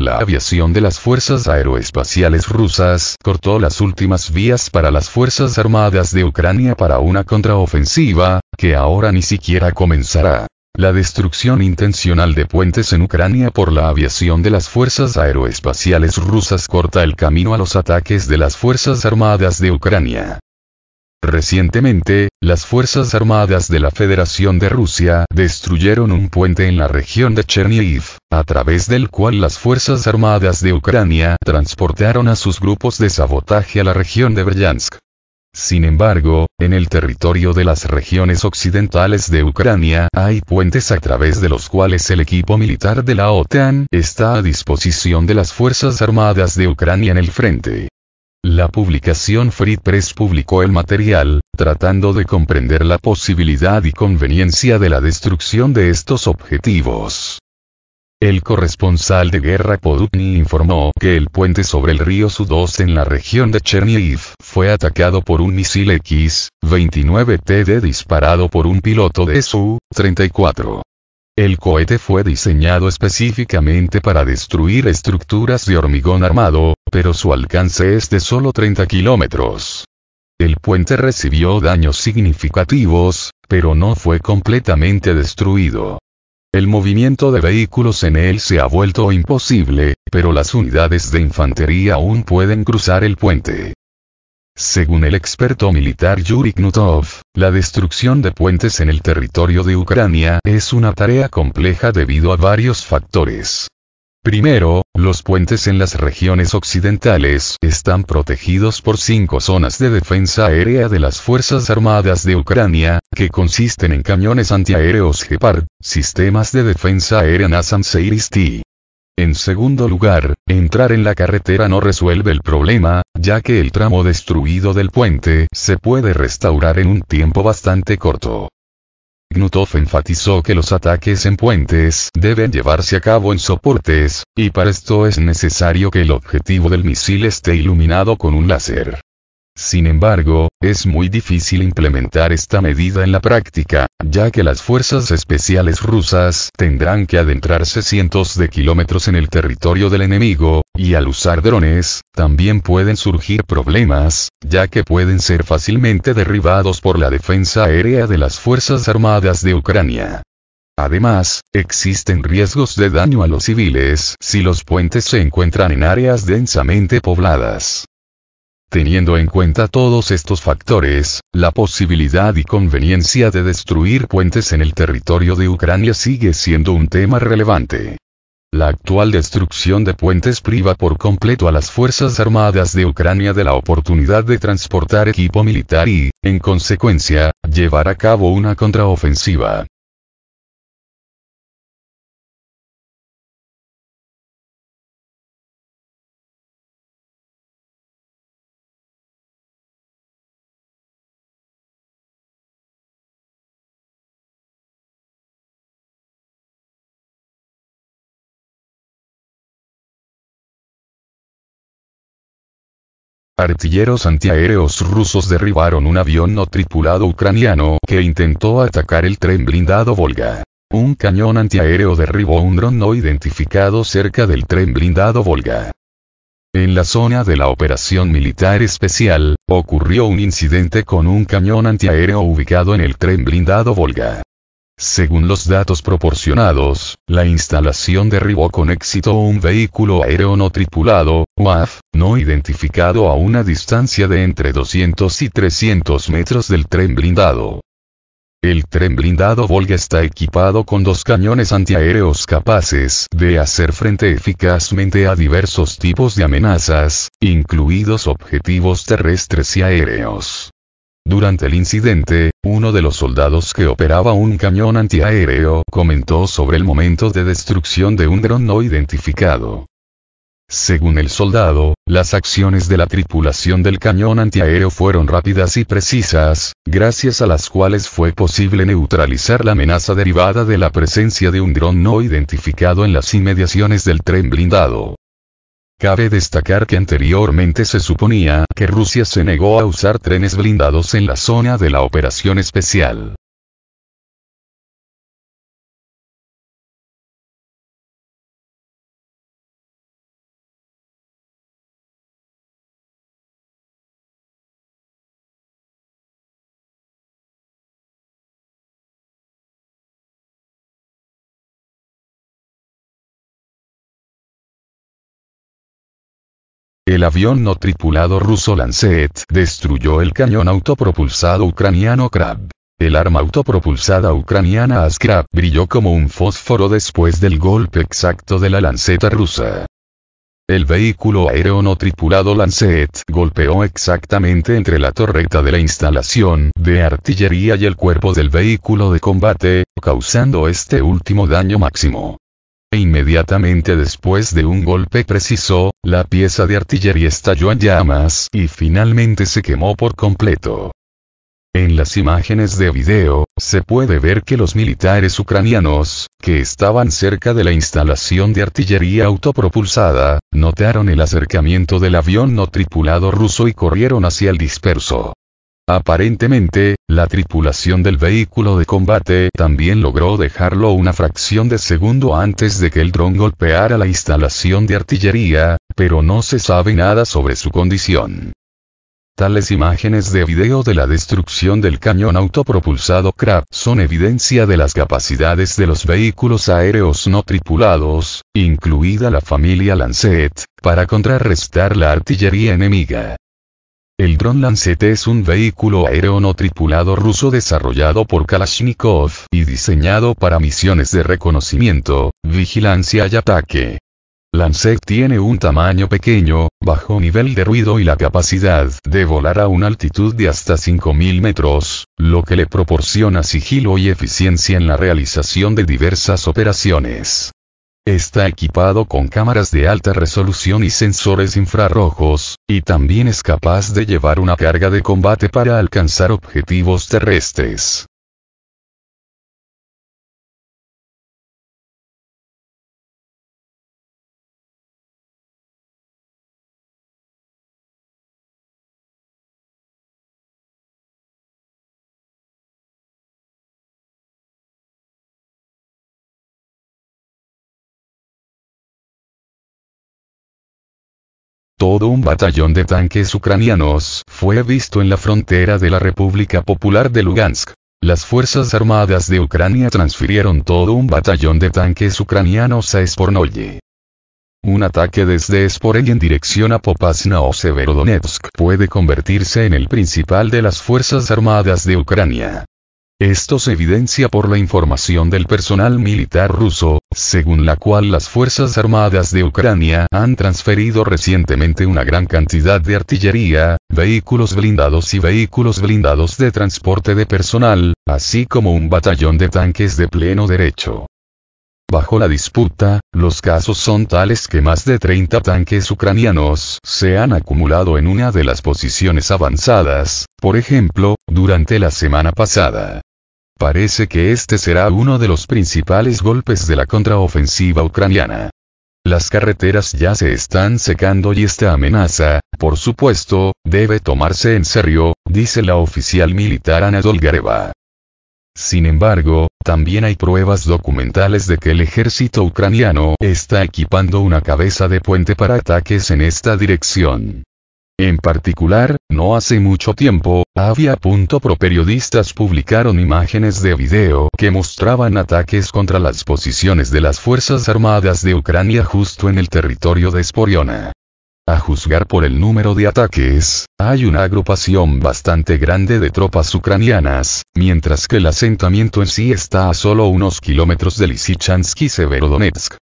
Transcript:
La aviación de las fuerzas aeroespaciales rusas cortó las últimas vías para las Fuerzas Armadas de Ucrania para una contraofensiva, que ahora ni siquiera comenzará. La destrucción intencional de puentes en Ucrania por la aviación de las fuerzas aeroespaciales rusas corta el camino a los ataques de las Fuerzas Armadas de Ucrania. Recientemente, las Fuerzas Armadas de la Federación de Rusia destruyeron un puente en la región de Chernihiv, a través del cual las Fuerzas Armadas de Ucrania transportaron a sus grupos de sabotaje a la región de Bryansk. Sin embargo, en el territorio de las regiones occidentales de Ucrania hay puentes a través de los cuales el equipo militar de la OTAN está a disposición de las Fuerzas Armadas de Ucrania en el frente. La publicación Free Press publicó el material, tratando de comprender la posibilidad y conveniencia de la destrucción de estos objetivos. El corresponsal de guerra Podutny informó que el puente sobre el río Sudos en la región de Chernihiv fue atacado por un misil X-29TD disparado por un piloto de Su-34. El cohete fue diseñado específicamente para destruir estructuras de hormigón armado, pero su alcance es de solo 30 kilómetros. El puente recibió daños significativos, pero no fue completamente destruido. El movimiento de vehículos en él se ha vuelto imposible, pero las unidades de infantería aún pueden cruzar el puente. Según el experto militar Yuri Knutov, la destrucción de puentes en el territorio de Ucrania es una tarea compleja debido a varios factores. Primero, los puentes en las regiones occidentales están protegidos por cinco zonas de defensa aérea de las Fuerzas Armadas de Ucrania, que consisten en cañones antiaéreos Gepard, sistemas de defensa aérea nassam seiris en segundo lugar, entrar en la carretera no resuelve el problema, ya que el tramo destruido del puente se puede restaurar en un tiempo bastante corto. Gnutov enfatizó que los ataques en puentes deben llevarse a cabo en soportes, y para esto es necesario que el objetivo del misil esté iluminado con un láser. Sin embargo, es muy difícil implementar esta medida en la práctica, ya que las fuerzas especiales rusas tendrán que adentrarse cientos de kilómetros en el territorio del enemigo, y al usar drones, también pueden surgir problemas, ya que pueden ser fácilmente derribados por la defensa aérea de las Fuerzas Armadas de Ucrania. Además, existen riesgos de daño a los civiles si los puentes se encuentran en áreas densamente pobladas. Teniendo en cuenta todos estos factores, la posibilidad y conveniencia de destruir puentes en el territorio de Ucrania sigue siendo un tema relevante. La actual destrucción de puentes priva por completo a las Fuerzas Armadas de Ucrania de la oportunidad de transportar equipo militar y, en consecuencia, llevar a cabo una contraofensiva. Artilleros antiaéreos rusos derribaron un avión no tripulado ucraniano que intentó atacar el tren blindado Volga. Un cañón antiaéreo derribó un dron no identificado cerca del tren blindado Volga. En la zona de la operación militar especial, ocurrió un incidente con un cañón antiaéreo ubicado en el tren blindado Volga. Según los datos proporcionados, la instalación derribó con éxito un vehículo aéreo no tripulado, UAF, no identificado a una distancia de entre 200 y 300 metros del tren blindado. El tren blindado Volga está equipado con dos cañones antiaéreos capaces de hacer frente eficazmente a diversos tipos de amenazas, incluidos objetivos terrestres y aéreos. Durante el incidente, uno de los soldados que operaba un cañón antiaéreo comentó sobre el momento de destrucción de un dron no identificado. Según el soldado, las acciones de la tripulación del cañón antiaéreo fueron rápidas y precisas, gracias a las cuales fue posible neutralizar la amenaza derivada de la presencia de un dron no identificado en las inmediaciones del tren blindado. Cabe destacar que anteriormente se suponía que Rusia se negó a usar trenes blindados en la zona de la operación especial. El avión no tripulado ruso Lancet destruyó el cañón autopropulsado ucraniano Krab. El arma autopropulsada ucraniana Askrab brilló como un fósforo después del golpe exacto de la lanceta rusa. El vehículo aéreo no tripulado Lancet golpeó exactamente entre la torreta de la instalación de artillería y el cuerpo del vehículo de combate, causando este último daño máximo e inmediatamente después de un golpe preciso, la pieza de artillería estalló en llamas y finalmente se quemó por completo. En las imágenes de video, se puede ver que los militares ucranianos, que estaban cerca de la instalación de artillería autopropulsada, notaron el acercamiento del avión no tripulado ruso y corrieron hacia el disperso. Aparentemente, la tripulación del vehículo de combate también logró dejarlo una fracción de segundo antes de que el dron golpeara la instalación de artillería, pero no se sabe nada sobre su condición. Tales imágenes de video de la destrucción del cañón autopropulsado Krab son evidencia de las capacidades de los vehículos aéreos no tripulados, incluida la familia Lancet, para contrarrestar la artillería enemiga. El dron Lancet es un vehículo aéreo no tripulado ruso desarrollado por Kalashnikov y diseñado para misiones de reconocimiento, vigilancia y ataque. Lancet tiene un tamaño pequeño, bajo nivel de ruido y la capacidad de volar a una altitud de hasta 5.000 metros, lo que le proporciona sigilo y eficiencia en la realización de diversas operaciones. Está equipado con cámaras de alta resolución y sensores infrarrojos, y también es capaz de llevar una carga de combate para alcanzar objetivos terrestres. Todo un batallón de tanques ucranianos fue visto en la frontera de la República Popular de Lugansk. Las Fuerzas Armadas de Ucrania transfirieron todo un batallón de tanques ucranianos a Spornoye. Un ataque desde Sporey en dirección a Popasna o Severodonetsk puede convertirse en el principal de las Fuerzas Armadas de Ucrania. Esto se evidencia por la información del personal militar ruso, según la cual las Fuerzas Armadas de Ucrania han transferido recientemente una gran cantidad de artillería, vehículos blindados y vehículos blindados de transporte de personal, así como un batallón de tanques de pleno derecho. Bajo la disputa, los casos son tales que más de 30 tanques ucranianos se han acumulado en una de las posiciones avanzadas, por ejemplo, durante la semana pasada. Parece que este será uno de los principales golpes de la contraofensiva ucraniana. Las carreteras ya se están secando y esta amenaza, por supuesto, debe tomarse en serio, dice la oficial militar Ana Gareva. Sin embargo, también hay pruebas documentales de que el ejército ucraniano está equipando una cabeza de puente para ataques en esta dirección. En particular, no hace mucho tiempo, Avia.pro periodistas publicaron imágenes de video que mostraban ataques contra las posiciones de las Fuerzas Armadas de Ucrania justo en el territorio de esporiona A juzgar por el número de ataques, hay una agrupación bastante grande de tropas ucranianas, mientras que el asentamiento en sí está a solo unos kilómetros de y Severodonetsk.